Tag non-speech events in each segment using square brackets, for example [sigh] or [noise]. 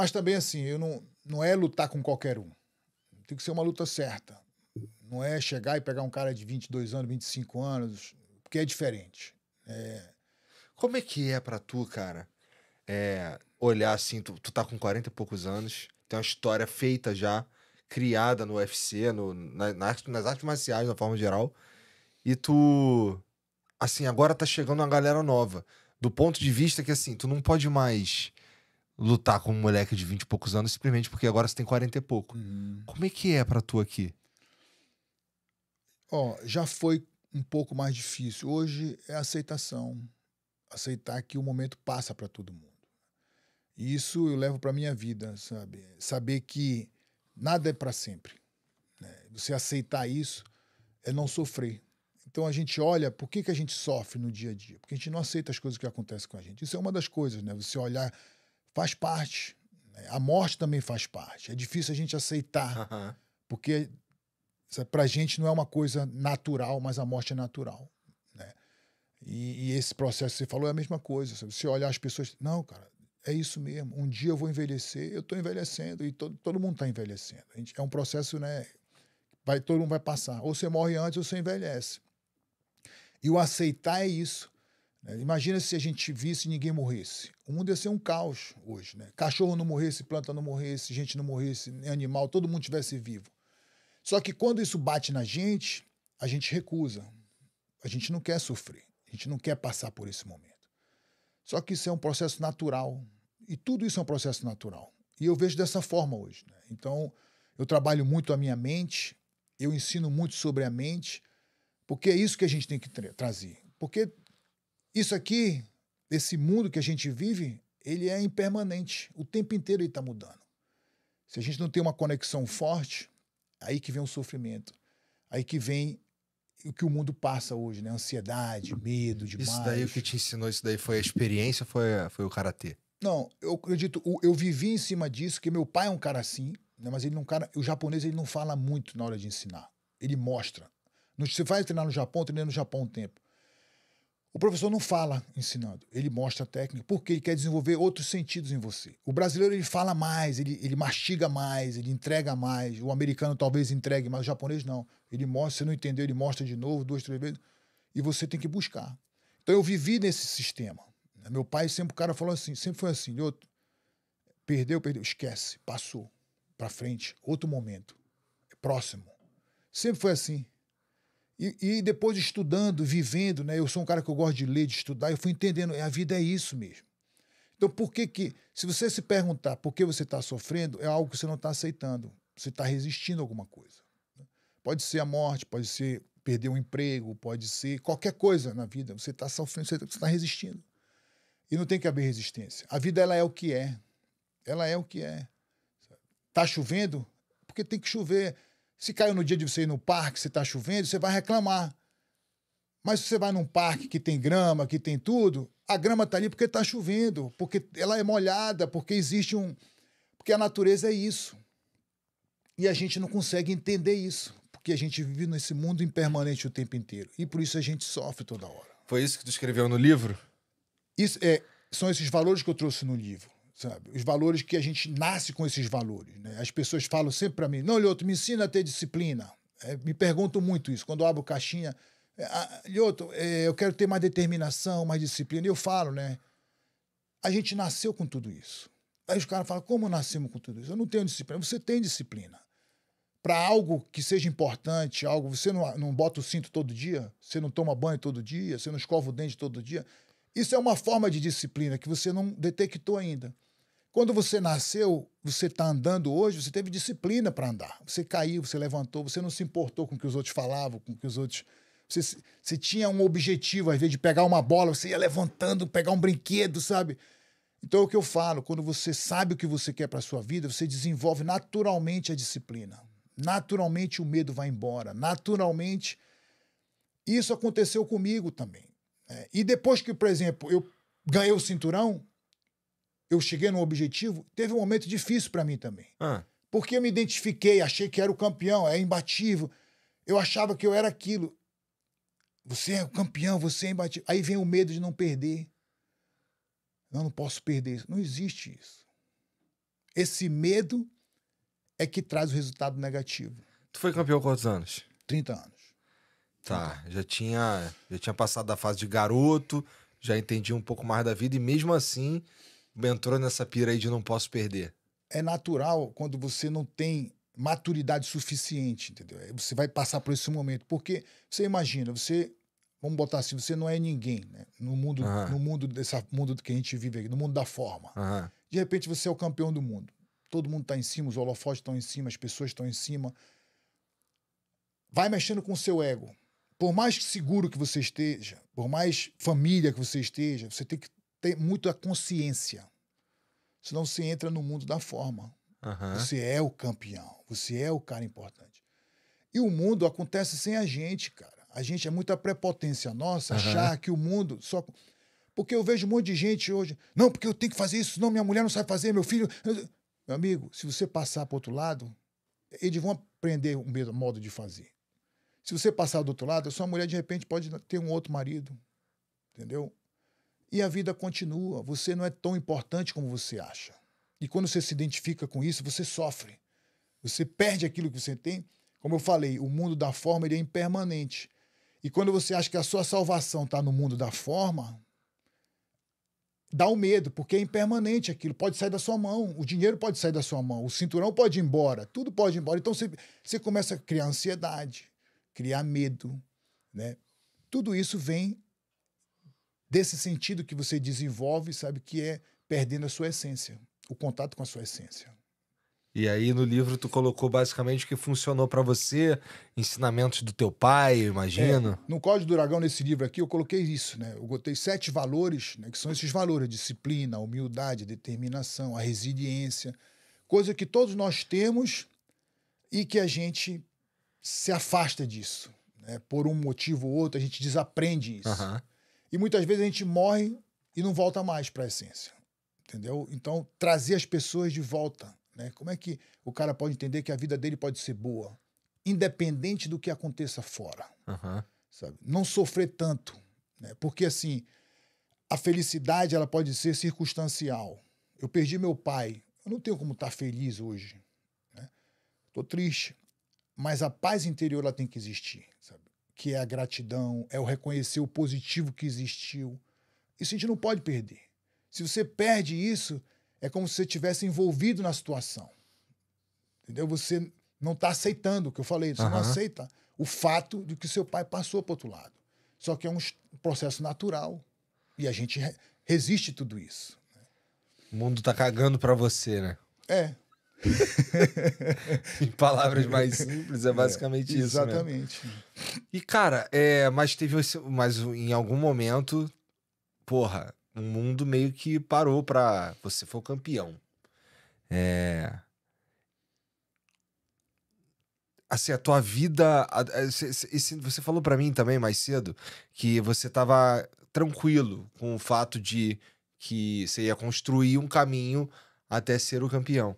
Mas também, assim, eu não, não é lutar com qualquer um. Tem que ser uma luta certa. Não é chegar e pegar um cara de 22 anos, 25 anos, porque é diferente. É... Como é que é para tu, cara, é, olhar assim, tu, tu tá com 40 e poucos anos, tem uma história feita já, criada no UFC, no, na, nas artes marciais, na forma geral, e tu, assim, agora tá chegando uma galera nova, do ponto de vista que, assim, tu não pode mais lutar com um moleque de 20 e poucos anos simplesmente porque agora você tem 40 e pouco. Uhum. Como é que é para tu aqui? Ó, oh, já foi um pouco mais difícil. Hoje é aceitação. Aceitar que o momento passa para todo mundo. E isso eu levo para minha vida, sabe? Saber que nada é para sempre. Né? Você aceitar isso é não sofrer. Então a gente olha por que, que a gente sofre no dia a dia. Porque a gente não aceita as coisas que acontecem com a gente. Isso é uma das coisas, né? Você olhar faz parte. Né? A morte também faz parte. É difícil a gente aceitar, porque é, para a gente não é uma coisa natural, mas a morte é natural. Né? E, e, esse processo que você falou é a mesma coisa. Você olhar as pessoas, não, cara, é isso mesmo. Um dia eu vou envelhecer, eu estou envelhecendo e todo, todo mundo está envelhecendo. Gente, é um processo, né? Vai, todo mundo vai passar. Ou você morre antes ou você envelhece. E o aceitar é isso. Né? Imagina se a gente visse e ninguém morresse. O mundo ia ser um caos hoje, né? Cachorro não morresse, planta não morresse, gente não morresse, animal, todo mundo tivesse vivo. Só que quando isso bate na gente, a gente recusa. A gente não quer sofrer, a gente não quer passar por esse momento. Só que isso é um processo natural e tudo isso é um processo natural. E eu vejo dessa forma hoje. Né? Então, eu trabalho muito a minha mente, eu ensino muito sobre a mente, porque é isso que a gente tem que tra trazer. Porque isso aqui, esse mundo que a gente vive, ele é impermanente. O tempo inteiro ele está mudando. Se a gente não tem uma conexão forte, aí que vem o sofrimento. Aí que vem o que o mundo passa hoje, né? Ansiedade, medo demais. Isso daí, o que te ensinou isso daí foi a experiência foi, foi o Karatê? Não, eu acredito, eu vivi em cima disso, que meu pai é um cara assim, né? mas ele não é cara, o japonês ele não fala muito na hora de ensinar. Ele mostra. Você vai treinar no Japão, treinando no Japão um tempo. O professor não fala ensinando, ele mostra a técnica, porque ele quer desenvolver outros sentidos em você. O brasileiro ele fala mais, ele, ele mastiga mais, ele entrega mais. O americano talvez entregue, mas o japonês não. Ele mostra, você não entendeu, ele mostra de novo, duas, três vezes, e você tem que buscar. Então eu vivi nesse sistema. Né? Meu pai sempre o cara falou assim, sempre foi assim, outro perdeu, perdeu, esquece, passou para frente, outro momento, próximo. Sempre foi assim. E, e, depois estudando, vivendo, né? Eu sou um cara que eu gosto de ler, de estudar, eu fui entendendo, é, a vida é isso mesmo. Então, por que que, se você se perguntar por que você está sofrendo, é algo que você não está aceitando, você está resistindo a alguma coisa. Né. Pode ser a morte, pode ser perder um emprego, pode ser qualquer coisa na vida, você está sofrendo, você está tá resistindo. E não tem que haver resistência. A vida, ela é o que é. Ela é o que é. Está chovendo? Porque tem que chover. Se caiu no dia de você ir no parque, se está chovendo, você vai reclamar. Mas se você vai num parque que tem grama, que tem tudo, a grama está ali porque está chovendo, porque ela é molhada, porque existe um. Porque a natureza é isso. E a gente não consegue entender isso, porque a gente vive nesse mundo impermanente o tempo inteiro. E por isso a gente sofre toda hora. Foi isso que tu escreveu no livro? Isso, é, são esses valores que eu trouxe no livro. Sabe? Os valores que a gente nasce com esses valores. Né? As pessoas falam sempre para mim: não, Lioto, me ensina a ter disciplina. É, me perguntam muito isso. Quando eu abro caixinha, é, ah, Lioto, é, eu quero ter mais determinação, mais disciplina. E eu falo, né? A gente nasceu com tudo isso. Aí os caras falam: como nascemos com tudo isso? Eu não tenho disciplina. Você tem disciplina. Para algo que seja importante, algo. Você não, não bota o cinto todo dia? Você não toma banho todo dia? Você não escova o dente todo dia? Isso é uma forma de disciplina que você não detectou ainda. Quando você nasceu, você está andando hoje, você teve disciplina para andar. Você caiu, você levantou, você não se importou com o que os outros falavam, com o que os outros. Você, você tinha um objetivo, às vezes, de pegar uma bola, você ia levantando, pegar um brinquedo, sabe? Então é o que eu falo, quando você sabe o que você quer para a sua vida, você desenvolve naturalmente a disciplina. Naturalmente o medo vai embora. Naturalmente. Isso aconteceu comigo também. É, e depois que, por exemplo, eu ganhei o cinturão, eu cheguei no objetivo, teve um momento difícil para mim também. Ah. Porque eu me identifiquei, achei que era o campeão, é imbatível. Eu achava que eu era aquilo. Você é o campeão, você é imbatível. Aí vem o medo de não perder. Não, não posso perder isso. Não existe isso. Esse medo é que traz o resultado negativo. Tu foi campeão quantos anos? 30 anos. Tá, já tinha, já tinha passado da fase de garoto, já entendi um pouco mais da vida e mesmo assim Tipo, entrou nessa pira aí de não posso perder? É natural quando você não tem maturidade suficiente, entendeu? É, você vai passar por esse momento. Porque você imagina, você. Vamos botar assim, você não é ninguém, né? No mundo, uhum. no mundo desse mundo que a gente vive aqui, no mundo da forma. Uhum. De repente você é o campeão do mundo. Todo mundo está em cima, os holofotes estão em cima, as pessoas estão em cima. Vai mexendo com o seu ego. Por mais seguro que você esteja, por mais família que você esteja, você tem que tem muito a consciência. Senão você entra no mundo da forma. Uhum. Você é o campeão, você é o cara importante. E o mundo acontece sem a gente, cara. A gente é muita prepotência nossa uhum. achar que o mundo só. Porque eu vejo um monte de gente hoje. Não, porque eu tenho que fazer isso, senão minha mulher não sabe fazer, meu filho. Meu amigo, se você passar para outro lado, eles vão aprender o mesmo modo de fazer. Se você passar do outro lado, a sua mulher de repente pode ter um outro marido, entendeu? E a vida continua. Você não é tão importante como você acha. E quando você se identifica com isso, você sofre. Você perde aquilo que você tem. Como eu falei, o mundo da forma ele é impermanente. E quando você acha que a sua salvação está no mundo da forma, dá o um medo, porque é impermanente aquilo. Pode sair da sua mão, o dinheiro pode sair da sua mão, o cinturão pode ir embora, tudo pode ir embora. Então você, você começa a criar ansiedade, criar medo. Né? Tudo isso vem desse sentido que você desenvolve, sabe, que é perdendo a sua essência, o contato com a sua essência. E aí no livro tu colocou basicamente o que funcionou para você, ensinamentos do teu pai, imagino. É, no Código do Dragão, nesse livro aqui, eu coloquei isso, né? Eu botei sete valores, né? que são esses valores, a disciplina, a humildade, a determinação, a resiliência, coisa que todos nós temos e que a gente se afasta disso. Né? Por um motivo ou outro, a gente desaprende isso. Uhum. E muitas vezes a gente morre e não volta mais para a essência. Entendeu? Então, trazer as pessoas de volta. Né? Como é que o cara pode entender que a vida dele pode ser boa, independente do que aconteça fora? Uhum. Sabe? Não sofrer tanto. Né? Porque, assim, a felicidade ela pode ser circunstancial. Eu perdi meu pai. Eu não tenho como estar tá feliz hoje. Estou né? triste. Mas a paz interior ela tem que existir. Sabe? que é a gratidão, é o reconhecer o positivo que existiu. Isso a gente não pode perder. Se você perde isso, é como se você estivesse envolvido na situação. Entendeu? Você não está aceitando o que eu falei, você uhum. não aceita o fato de que seu pai passou para outro lado. Só que é um processo natural e a gente resiste tudo isso. Né? O mundo está cagando para você, né? É. [laughs] em palavras mais simples, é, é basicamente é, isso. Né? Exatamente. E, cara, é, mas teve. Mas em algum momento, porra, o mundo meio que parou pra você for campeão. É. Assim, a tua vida. A, a, você falou para mim também mais cedo que você tava tranquilo com o fato de que você ia construir um caminho até ser o campeão.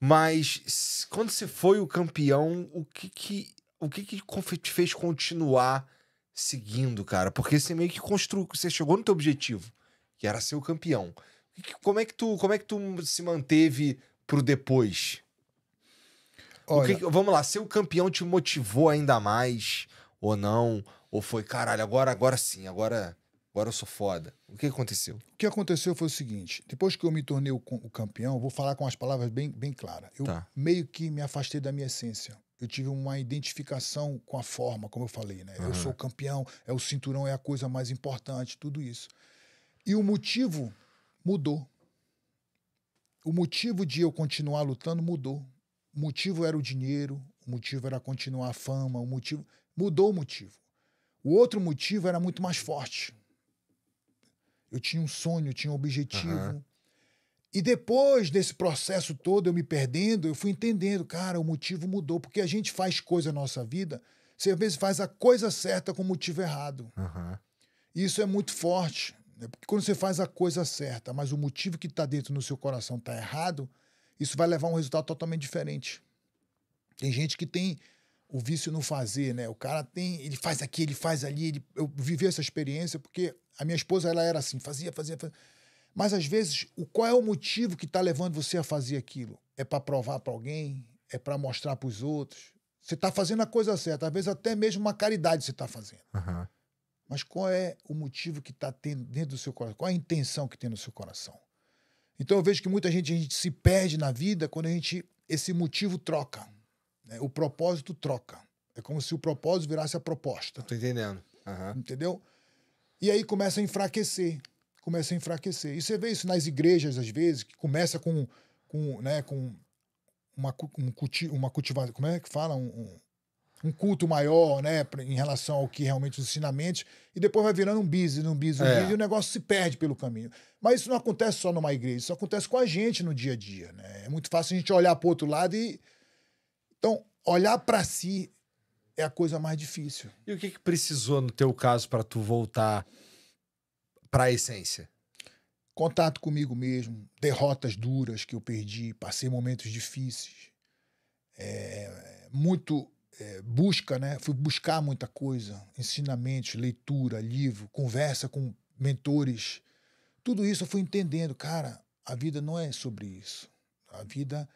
Mas quando você foi o campeão, o que que, o que, que te fez continuar seguindo, cara? Porque você meio que construiu, você chegou no teu objetivo, que era ser o campeão. Como é que tu, como é que tu se manteve pro depois? Olha, que, vamos lá, ser o campeão te motivou ainda mais ou não? Ou foi, caralho, agora, agora sim, agora Agora eu sou foda. O que aconteceu? O que aconteceu foi o seguinte: depois que eu me tornei o, o campeão, vou falar com as palavras bem, bem claras. Eu tá. meio que me afastei da minha essência. Eu tive uma identificação com a forma, como eu falei, né? Uhum. Eu sou campeão, é o cinturão é a coisa mais importante, tudo isso. E o motivo mudou. O motivo de eu continuar lutando mudou. O motivo era o dinheiro, o motivo era continuar a fama, o motivo mudou o motivo. O outro motivo era muito mais forte eu tinha um sonho, eu tinha um objetivo. Uhum. E depois desse processo todo, eu me perdendo, eu fui entendendo, cara, o motivo mudou. Porque a gente faz coisa na nossa vida, você às vezes faz a coisa certa com o motivo errado. Uhum. Isso é muito forte. Né? Porque quando você faz a coisa certa, mas o motivo que está dentro no seu coração está errado, isso vai levar a um resultado totalmente diferente. Tem gente que tem o vício no fazer, né? O cara tem, ele faz aqui, ele faz ali, ele, eu vivi essa experiência porque a minha esposa ela era assim, fazia, fazia, fazia. Mas às vezes, o qual é o motivo que está levando você a fazer aquilo? É para provar para alguém? É para mostrar para os outros? Você está fazendo a coisa certa, às vezes até mesmo uma caridade você está fazendo. Uhum. Mas qual é o motivo que está dentro do seu coração? Qual é a intenção que tem no seu coração? Então eu vejo que muita gente a gente se perde na vida quando a gente esse motivo troca. Né? O propósito troca. É como se o propósito virasse a proposta. Tô entendendo. Uhum. Entendeu? E aí começa a enfraquecer. Começa a enfraquecer. E você vê isso nas igrejas, às vezes, que começa com, com, né, com uma, um culti uma cultivação. Como é que fala? Um, um, um, culto maior, né? Em relação ao que realmente os ensinamentos, e depois vai virando um business, um business, é. business, e o negócio se perde pelo caminho. Mas isso não acontece só numa igreja, isso acontece com a gente no dia a dia. Né? É muito fácil a gente olhar para outro lado e então, olhar para si é a coisa mais difícil. E o que, que precisou, no teu caso, para tu voltar para a essência? Contato comigo mesmo, derrotas duras que eu perdi, passei momentos difíceis. É, muito é, busca, né? Fui buscar muita coisa, ensinamentos, leitura, livro, conversa com mentores. Tudo isso eu fui entendendo, cara, a vida não é sobre isso. A vida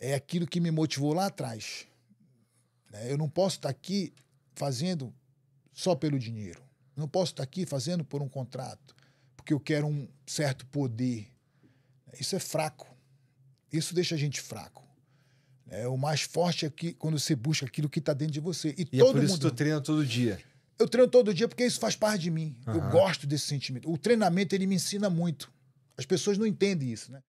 é aquilo que me motivou lá atrás. Né? Eu não posso estar tá aqui fazendo só pelo dinheiro. Eu não posso estar tá aqui fazendo por um contrato, porque eu quero um certo poder. Isso é fraco. Isso deixa a gente fraco. É, o mais forte é que quando você busca aquilo que está dentro de você. E, e todo é por isso mundo... que tu treina todo dia. Eu treino todo dia porque isso faz parte de mim. Uhum. Eu gosto desse sentimento. O treinamento ele me ensina muito. As pessoas não entendem isso, né?